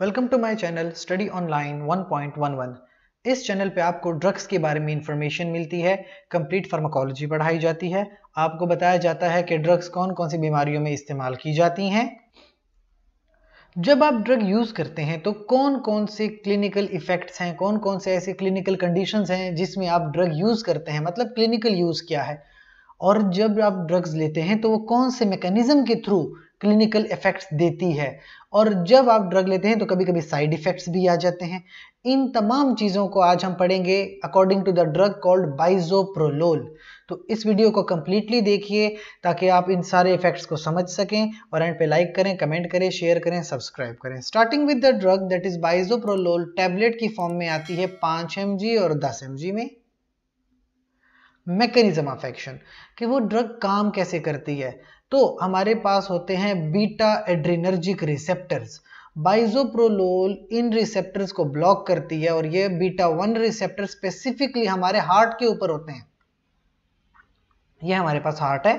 welcome to my channel study online 1.11 इस channel पे आपको ड्रग्स के बारे में इंफॉर्मेशन मिलती है कंप्लीट फार्माकोलॉजी पढ़ाई जाती है आपको बताया जाता है कि ड्रग्स कौन कौन सी बीमारियों में इस्तेमाल की जाती हैं जब आप ड्रग यूज़ करते हैं तो कौन कौन से क्लिनिकल इफ़ेक्ट्स हैं कौन कौन से ऐसे क्लिनिकल कंडीशंस हैं जिसमें आप ड्रग यूज़ करते हैं मतलब क्लिनिकल यूज़ क्या है और जब आप ड्रग्स लेते हैं तो वो कौन से मैकेनिज्म के थ्रू क्लिनिकल इफेक्ट्स देती है और जब आप ड्रग लेते हैं तो कभी कभी साइड इफेक्ट्स भी आ जाते हैं इन तमाम चीज़ों को आज हम पढ़ेंगे according to the drug called bisoprolol तो इस वीडियो को कम्प्लीटली देखिए ताकि आप इन सारे इफेक्ट्स को समझ सकें और एंड पे लाइक करें कमेंट करें शेयर करें सब्सक्राइब करें starting with the drug that is bisoprolol tablet की फॉर्म में आती है पाँच एम और दस एम में मैकेनिज्म ऑफ एक्शन कि वो ड्रग काम कैसे करती है तो हमारे पास होते हैं बीटा एड्रीनर्जिक रिसेप्टर्स बाइजोप्रोलोल इन रिसेप्टर्स को ब्लॉक करती है और ये बीटा वन रिसेप्टर स्पेसिफिकली हमारे हार्ट के ऊपर होते हैं ये हमारे पास हार्ट है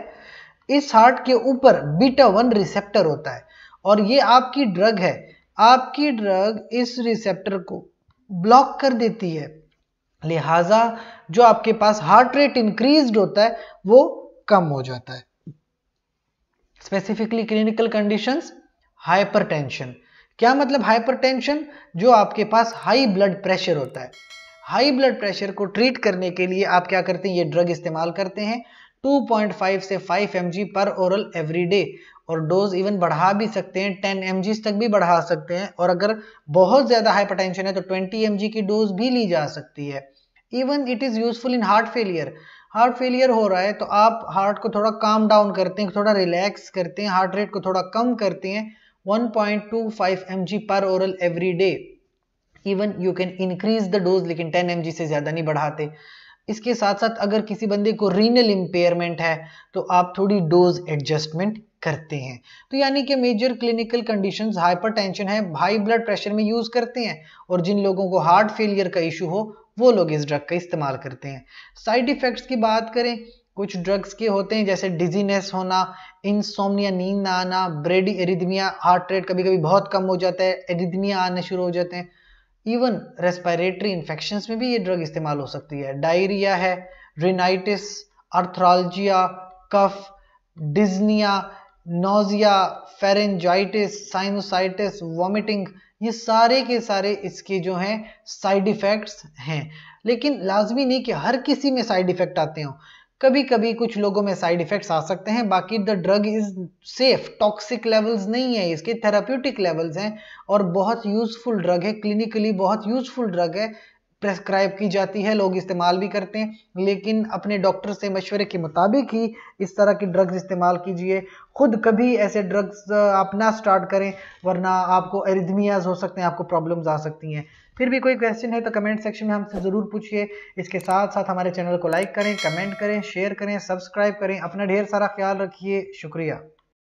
इस हार्ट के ऊपर बीटा वन रिसेप्टर होता है और ये आपकी ड्रग है आपकी ड्रग इस रिसेप्टर को ब्लॉक कर देती है लिहाजा जो आपके पास हार्ट रेट इंक्रीज होता है वो कम हो जाता है स्पेसिफिकली क्लिनिकल कंडीशंस हाइपरटेंशन क्या मतलब हाइपरटेंशन जो आपके पास हाई ब्लड प्रेशर होता है हाई ब्लड प्रेशर को ट्रीट करने के लिए आप क्या करते हैं ये ड्रग इस्तेमाल करते हैं 2.5 से 5 एम पर ओरल एवरी डे और डोज इवन बढ़ा भी सकते हैं 10 एम तक भी बढ़ा सकते हैं और अगर बहुत ज़्यादा हाइपरटेंशन है तो 20 एम की डोज भी ली जा सकती है even it is useful in heart failure heart failure हो रहा है तो आप हार्ट को थोड़ा काम डाउन करते हैं थोड़ा रिलैक्स करते हैं हार्ट रेट को थोड़ा कम करते हैं 1.25 पॉइंट पर oral every day even you can increase the dose लेकिन 10 एम से ज़्यादा नहीं बढ़ाते इसके साथ साथ अगर किसी बंदे को रीनल इम्पेयरमेंट है तो आप थोड़ी डोज एडजस्टमेंट करते हैं तो यानी कि मेजर क्लिनिकल कंडीशंस हाइपरटेंशन है हाई ब्लड प्रेशर में यूज़ करते हैं और जिन लोगों को हार्ट फेलियर का इशू हो वो लोग इस ड्रग का इस्तेमाल करते हैं साइड इफ़ेक्ट्स की बात करें कुछ ड्रग्स के होते हैं जैसे डिजीनेस होना इंसोमिया नींद आना ब्रेडी एरिदमिया हार्ट रेट कभी कभी बहुत कम हो जाता है एरिदमिया आने शुरू हो जाते हैं इवन रेस्पायरेटरी इन्फेक्शंस में भी ये ड्रग इस्तेमाल हो सकती है डायरिया है rhinitis arthralgia cough dyspnoea nausea pharyngitis sinusitis vomiting ये सारे के सारे इसके जो हैं साइड इफ़ेक्ट्स हैं लेकिन लाजमी नहीं कि हर किसी में साइड इफ़ेक्ट आते हों कभी कभी कुछ लोगों में साइड इफ़ेक्ट्स आ सकते हैं बाकी the drug is safe toxic levels नहीं है इसके थेराप्यूटिक लेवल्स हैं और बहुत यूज़फुल ड्रग है क्लिनिकली बहुत यूज़फुल ड्रग है प्रेस्क्राइब की जाती है लोग इस्तेमाल भी करते हैं लेकिन अपने डॉक्टर से मशवरे के मुताबिक ही इस तरह की ड्रग्स इस्तेमाल कीजिए खुद कभी ऐसे ड्रग्स आप ना स्टार्ट करें वरना आपको एरिदमियाज हो सकते हैं आपको प्रॉब्लम्स आ सकती हैं फिर भी कोई क्वेश्चन है तो कमेंट सेक्शन में हमसे ज़रूर पूछिए इसके साथ साथ हमारे चैनल को लाइक करें कमेंट करें शेयर करें सब्सक्राइब करें अपना ढेर सारा ख्याल रखिए शुक्रिया